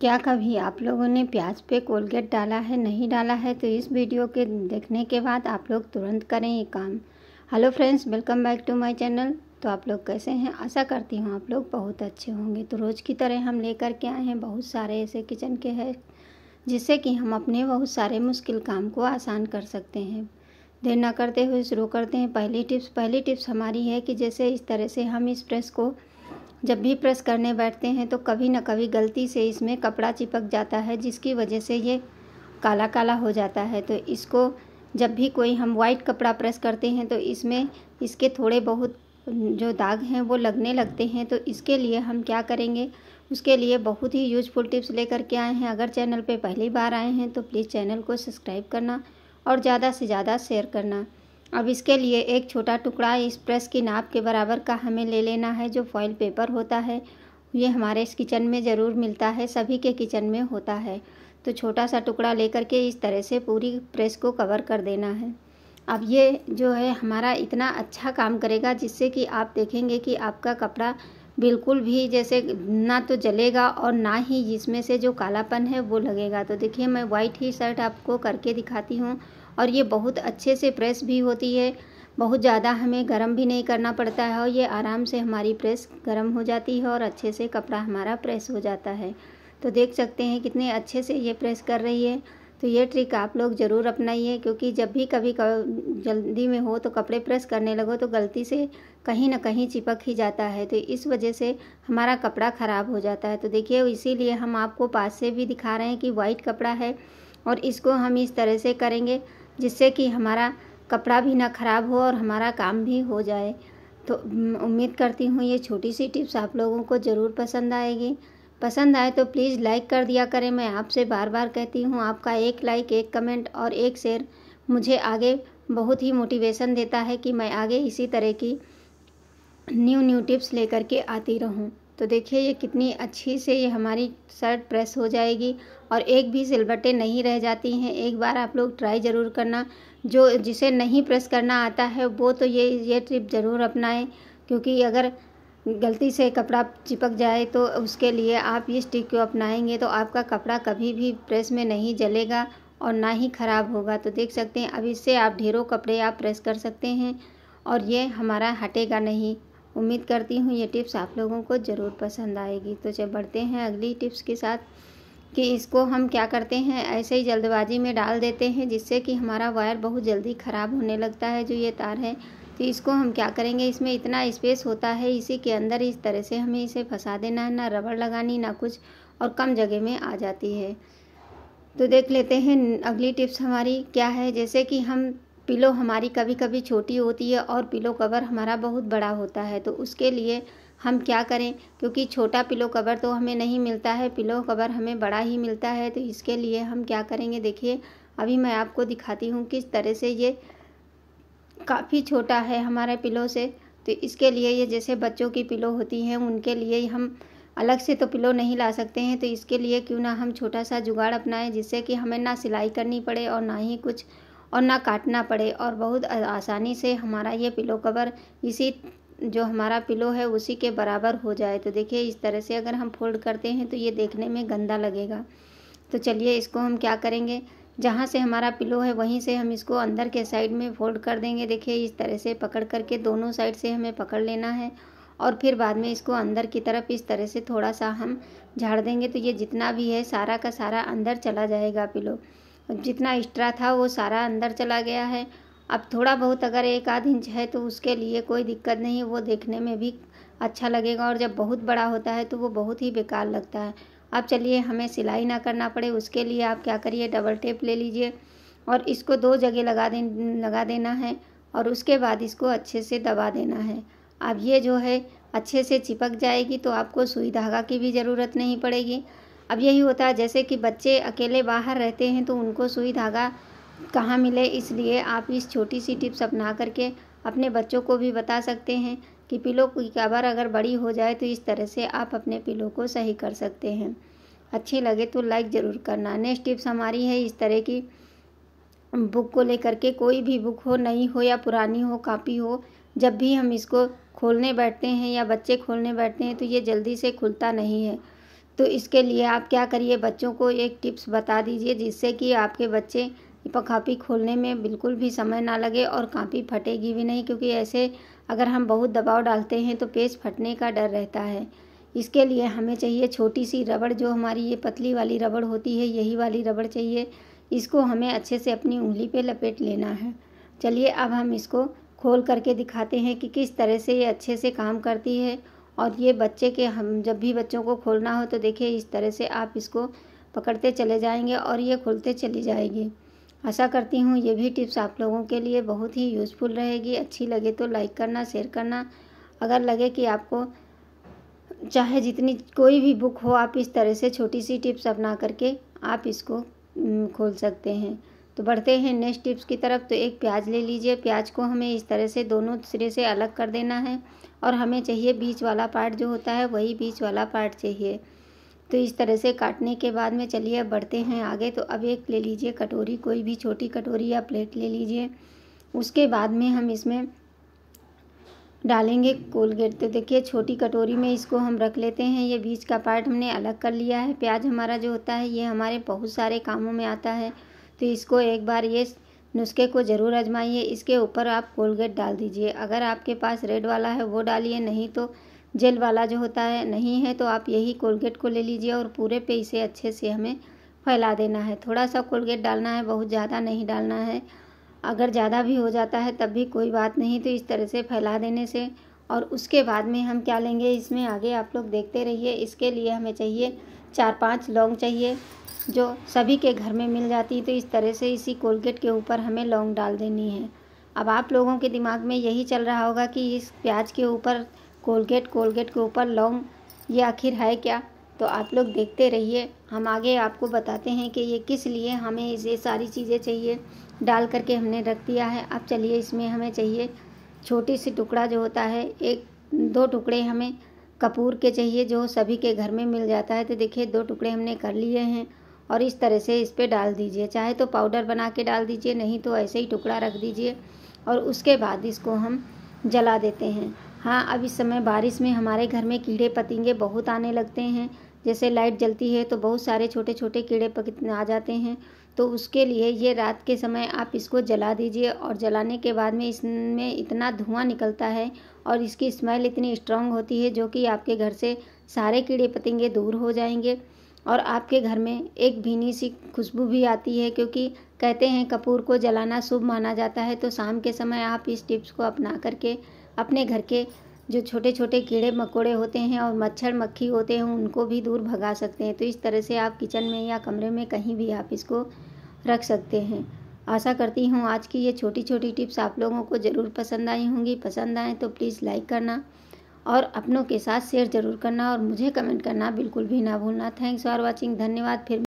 क्या कभी आप लोगों ने प्याज पे कोलगेट डाला है नहीं डाला है तो इस वीडियो के देखने के बाद आप लोग तुरंत करें ये काम hello friends welcome back to my channel तो आप लोग कैसे हैं आशा करती हूँ आप लोग बहुत अच्छे होंगे तो रोज़ की तरह हम लेकर के आए हैं बहुत सारे ऐसे किचन के हैं जिससे कि हम अपने बहुत सारे मुश्किल काम को आसान कर सकते हैं देर ना करते हुए शुरू करते हैं पहली टिप्स पहली टिप्स हमारी है कि जैसे इस तरह से हम इस प्रेस को जब भी प्रेस करने बैठते हैं तो कभी ना कभी गलती से इसमें कपड़ा चिपक जाता है जिसकी वजह से ये काला काला हो जाता है तो इसको जब भी कोई हम वाइट कपड़ा प्रेस करते हैं तो इसमें इसके थोड़े बहुत जो दाग हैं वो लगने लगते हैं तो इसके लिए हम क्या करेंगे उसके लिए बहुत ही यूजफुल टिप्स लेकर के आए हैं अगर चैनल पे पहली बार आए हैं तो प्लीज़ चैनल को सब्सक्राइब करना और ज़्यादा से ज़्यादा शेयर करना अब इसके लिए एक छोटा टुकड़ा इस प्रेस की नाप के बराबर का हमें ले लेना है जो फॉइल पेपर होता है ये हमारे इस किचन में ज़रूर मिलता है सभी के किचन में होता है तो छोटा सा टुकड़ा लेकर के इस तरह से पूरी प्रेस को कवर कर देना है अब ये जो है हमारा इतना अच्छा काम करेगा जिससे कि आप देखेंगे कि आपका कपड़ा बिल्कुल भी जैसे ना तो जलेगा और ना ही इसमें से जो कालापन है वो लगेगा तो देखिए मैं वाइट ही शर्ट आपको करके दिखाती हूँ और ये बहुत अच्छे से प्रेस भी होती है बहुत ज़्यादा हमें गर्म भी नहीं करना पड़ता है और ये आराम से हमारी प्रेस गर्म हो जाती है और अच्छे से कपड़ा हमारा प्रेस हो जाता है तो देख सकते हैं कितने अच्छे से ये प्रेस कर रही है तो ये ट्रिक आप लोग ज़रूर अपनाइए क्योंकि जब भी कभी जल्दी में हो तो कपड़े प्रेस करने लगो तो गलती से कहीं ना कहीं चिपक ही जाता है तो इस वजह से हमारा कपड़ा ख़राब हो जाता है तो देखिए इसीलिए हम आपको पास से भी दिखा रहे हैं कि वाइट कपड़ा है और इसको हम इस तरह से करेंगे जिससे कि हमारा कपड़ा भी ना ख़राब हो और हमारा काम भी हो जाए तो उम्मीद करती हूँ ये छोटी सी टिप्स आप लोगों को ज़रूर पसंद आएगी पसंद आए तो प्लीज़ लाइक कर दिया करें मैं आपसे बार बार कहती हूँ आपका एक लाइक एक कमेंट और एक शेयर मुझे आगे बहुत ही मोटिवेशन देता है कि मैं आगे इसी तरह की न्यू न्यू टिप्स लेकर के आती रहूं तो देखिए ये कितनी अच्छी से ये हमारी शर्ट प्रेस हो जाएगी और एक भी सिलबट्टे नहीं रह जाती हैं एक बार आप लोग ट्राई ज़रूर करना जो जिसे नहीं प्रेस करना आता है वो तो ये ये ट्रिप ज़रूर अपनाएं क्योंकि अगर गलती से कपड़ा चिपक जाए तो उसके लिए आप इस टिक को अपनाएंगे तो आपका कपड़ा कभी भी प्रेस में नहीं जलेगा और ना ही ख़राब होगा तो देख सकते हैं अब इससे आप ढेरों कपड़े आप प्रेस कर सकते हैं और ये हमारा हटेगा नहीं उम्मीद करती हूँ ये टिप्स आप लोगों को ज़रूर पसंद आएगी तो चल बढ़ते हैं अगली टिप्स के साथ कि इसको हम क्या करते हैं ऐसे ही जल्दबाजी में डाल देते हैं जिससे कि हमारा वायर बहुत जल्दी ख़राब होने लगता है जो ये तार है तो इसको हम क्या करेंगे इसमें इतना स्पेस होता है इसी के अंदर इस तरह से हमें इसे फंसा देना है ना रबड़ लगानी ना कुछ और कम जगह में आ जाती है तो देख लेते हैं अगली टिप्स हमारी क्या है जैसे कि हम पिलो हमारी कभी कभी छोटी होती है और पिलो कवर हमारा बहुत बड़ा होता है तो उसके लिए हम क्या करें क्योंकि छोटा पिलो कवर तो हमें नहीं मिलता है पिलो कवर हमें बड़ा ही मिलता है तो इसके लिए हम क्या करेंगे देखिए अभी मैं आपको दिखाती हूँ किस तरह से ये काफ़ी छोटा है हमारे पिलो से तो इसके लिए ये जैसे बच्चों की पिलो होती हैं उनके लिए हम अलग से तो पिलो नहीं ला सकते हैं तो इसके लिए क्यों ना हम छोटा सा जुगाड़ अपनाएं जिससे कि हमें ना सिलाई करनी पड़े और ना ही कुछ और ना काटना पड़े और बहुत आसानी से हमारा ये पिलो कवर इसी जो हमारा पिलो है उसी के बराबर हो जाए तो देखिए इस तरह से अगर हम फोल्ड करते हैं तो ये देखने में गंदा लगेगा तो चलिए इसको हम क्या करेंगे जहाँ से हमारा पिलो है वहीं से हम इसको अंदर के साइड में फोल्ड कर देंगे देखिए इस तरह से पकड़ करके दोनों साइड से हमें पकड़ लेना है और फिर बाद में इसको अंदर की तरफ इस तरह से थोड़ा सा हम झाड़ देंगे तो ये जितना भी है सारा का सारा अंदर चला जाएगा पिलो जितना एक्स्ट्रा था वो सारा अंदर चला गया है अब थोड़ा बहुत अगर एक आध इंच है तो उसके लिए कोई दिक्कत नहीं वो देखने में भी अच्छा लगेगा और जब बहुत बड़ा होता है तो वो बहुत ही बेकार लगता है अब चलिए हमें सिलाई ना करना पड़े उसके लिए आप क्या करिए डबल टेप ले लीजिए और इसको दो जगह लगा दे लगा देना है और उसके बाद इसको अच्छे से दबा देना है अब ये जो है अच्छे से चिपक जाएगी तो आपको सुई धागा की भी ज़रूरत नहीं पड़ेगी अब यही होता है जैसे कि बच्चे अकेले बाहर रहते हैं तो उनको सुई धागा कहाँ मिले इसलिए आप इस छोटी सी टिप्स अपना करके अपने बच्चों को भी बता सकते हैं कि पिलो की कवर अगर बड़ी हो जाए तो इस तरह से आप अपने पिलो को सही कर सकते हैं अच्छी लगे तो लाइक ज़रूर करना नेक्स्ट टिप्स हमारी है इस तरह की बुक को लेकर के कोई भी बुक हो नई हो या पुरानी हो कापी हो जब भी हम इसको खोलने बैठते हैं या बच्चे खोलने बैठते हैं तो ये जल्दी से खुलता नहीं है तो इसके लिए आप क्या करिए बच्चों को एक टिप्स बता दीजिए जिससे कि आपके बच्चे कापी खोलने में बिल्कुल भी समय ना लगे और कापी फटेगी भी नहीं क्योंकि ऐसे अगर हम बहुत दबाव डालते हैं तो पेज फटने का डर रहता है इसके लिए हमें चाहिए छोटी सी रबड़ जो हमारी ये पतली वाली रबड़ होती है यही वाली रबड़ चाहिए इसको हमें अच्छे से अपनी उंगली पे लपेट लेना है चलिए अब हम इसको खोल करके दिखाते हैं कि किस तरह से ये अच्छे से काम करती है और ये बच्चे के हम जब भी बच्चों को खोलना हो तो देखिए इस तरह से आप इसको पकड़ते चले जाएंगे और ये खुलते चली जाएगी आशा करती हूँ ये भी टिप्स आप लोगों के लिए बहुत ही यूज़फुल रहेगी अच्छी लगे तो लाइक करना शेयर करना अगर लगे कि आपको चाहे जितनी कोई भी बुक हो आप इस तरह से छोटी सी टिप्स अपना करके आप इसको खोल सकते हैं तो बढ़ते हैं नेक्स्ट टिप्स की तरफ तो एक प्याज ले लीजिए प्याज को हमें इस तरह से दोनों सिरे से अलग कर देना है और हमें चाहिए बीच वाला पार्ट जो होता है वही बीच वाला पार्ट चाहिए तो इस तरह से काटने के बाद में चलिए अब बढ़ते हैं आगे तो अब एक ले लीजिए कटोरी कोई भी छोटी कटोरी या प्लेट ले लीजिए उसके बाद में हम इसमें डालेंगे कोलगेट तो देखिए छोटी कटोरी में इसको हम रख लेते हैं ये बीज का पार्ट हमने अलग कर लिया है प्याज हमारा जो होता है ये हमारे बहुत सारे कामों में आता है तो इसको एक बार ये नुस्खे को ज़रूर आजमाइए इसके ऊपर आप कोलगेट डाल दीजिए अगर आपके पास रेड वाला है वो डालिए नहीं तो जेल वाला जो होता है नहीं है तो आप यही कोलगेट को ले लीजिए और पूरे पे इसे अच्छे से हमें फैला देना है थोड़ा सा कोलगेट डालना है बहुत ज़्यादा नहीं डालना है अगर ज़्यादा भी हो जाता है तब भी कोई बात नहीं तो इस तरह से फैला देने से और उसके बाद में हम क्या लेंगे इसमें आगे आप लोग देखते रहिए इसके लिए हमें चाहिए चार पाँच लौंग चाहिए जो सभी के घर में मिल जाती है तो इस तरह से इसी कोलगेट के ऊपर हमें लौंग डाल देनी है अब आप लोगों के दिमाग में यही चल रहा होगा कि इस प्याज के ऊपर कोलगेट कोलगेट के ऊपर लौंग ये आखिर है क्या तो आप लोग देखते रहिए हम आगे आपको बताते हैं कि ये किस लिए हमें ये सारी चीज़ें चाहिए डाल करके हमने रख दिया है अब चलिए इसमें हमें चाहिए छोटी सी टुकड़ा जो होता है एक दो टुकड़े हमें कपूर के चाहिए जो सभी के घर में मिल जाता है तो देखिए दो टुकड़े हमने कर लिए हैं और इस तरह से इस पर डाल दीजिए चाहे तो पाउडर बना के डाल दीजिए नहीं तो ऐसे ही टुकड़ा रख दीजिए और उसके बाद इसको हम जला देते हैं हाँ अब इस समय बारिश में हमारे घर में कीड़े पतंगे बहुत आने लगते हैं जैसे लाइट जलती है तो बहुत सारे छोटे छोटे कीड़े आ जाते हैं तो उसके लिए ये रात के समय आप इसको जला दीजिए और जलाने के बाद में इसमें इतना धुआं निकलता है और इसकी स्मेल इतनी स्ट्रांग होती है जो कि आपके घर से सारे कीड़े पतंगे दूर हो जाएंगे और आपके घर में एक भीनी सी खुशबू भी आती है क्योंकि कहते हैं कपूर को जलाना शुभ माना जाता है तो शाम के समय आप इस टिप्स को अपना करके अपने घर के जो छोटे छोटे कीड़े मकोड़े होते हैं और मच्छर मक्खी होते हैं उनको भी दूर भगा सकते हैं तो इस तरह से आप किचन में या कमरे में कहीं भी आप इसको रख सकते हैं आशा करती हूँ आज की ये छोटी छोटी टिप्स आप लोगों को ज़रूर पसंद आई होंगी पसंद आएँ तो प्लीज़ लाइक करना और अपनों के साथ शेयर ज़रूर करना और मुझे कमेंट करना बिल्कुल भी ना भूलना थैंक्स फॉर वॉचिंग धन्यवाद फिर